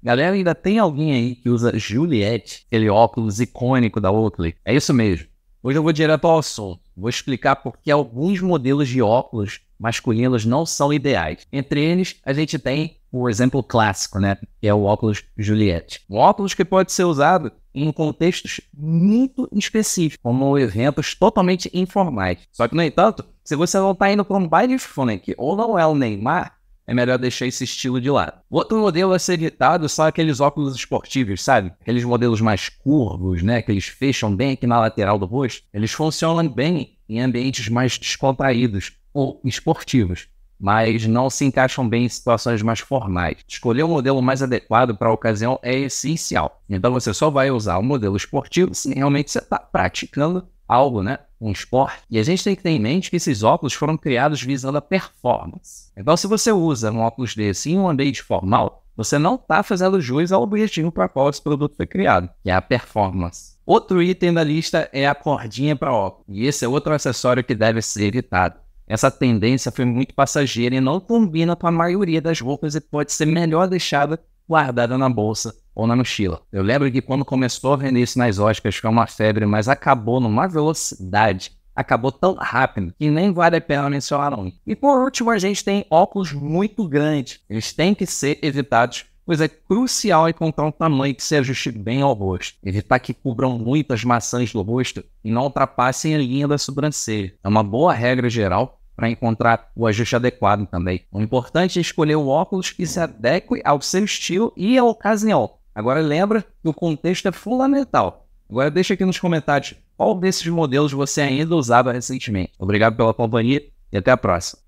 Galera, ainda tem alguém aí que usa Juliette, aquele óculos icônico da Oakley? É isso mesmo. Hoje eu vou direto ao assunto. Vou explicar por que alguns modelos de óculos masculinos não são ideais. Entre eles, a gente tem o exemplo clássico, né? Que é o óculos Juliette. Um óculos que pode ser usado em contextos muito específicos, como eventos totalmente informais. Só que, no entanto, se você não está indo para um baile funk ou não é o Neymar, é melhor deixar esse estilo de lado. Outro modelo a ser evitado são aqueles óculos esportivos, sabe? Aqueles modelos mais curvos, né? Que eles fecham bem aqui na lateral do rosto. Eles funcionam bem em ambientes mais descontraídos ou esportivos, mas não se encaixam bem em situações mais formais. Escolher o modelo mais adequado para a ocasião é essencial. Então você só vai usar o modelo esportivo se realmente você está praticando algo, né? um esporte. E a gente tem que ter em mente que esses óculos foram criados visando a performance. Então, se você usa um óculos desse em um ambiente formal, você não está fazendo jus ao objetivo para qual esse produto foi criado, que é a performance. Outro item da lista é a cordinha para óculos, e esse é outro acessório que deve ser evitado. Essa tendência foi muito passageira e não combina com a maioria das roupas e pode ser melhor deixada guardada na bolsa ou na mochila. Eu lembro que quando começou a vender isso nas óticas foi é uma febre, mas acabou numa velocidade. Acabou tão rápido que nem vale a pena mencionar não. E por último, a gente tem óculos muito grandes. Eles têm que ser evitados pois é crucial encontrar um tamanho que se ajuste bem ao rosto, evitar que cubram muitas maçãs do rosto e não ultrapassem a linha da sobrancelha. É uma boa regra geral para encontrar o ajuste adequado também. O importante é escolher o óculos que se adeque ao seu estilo e à ocasião, Agora lembra que o contexto é fundamental. Agora deixa aqui nos comentários qual desses modelos você ainda usava recentemente. Obrigado pela companhia e até a próxima.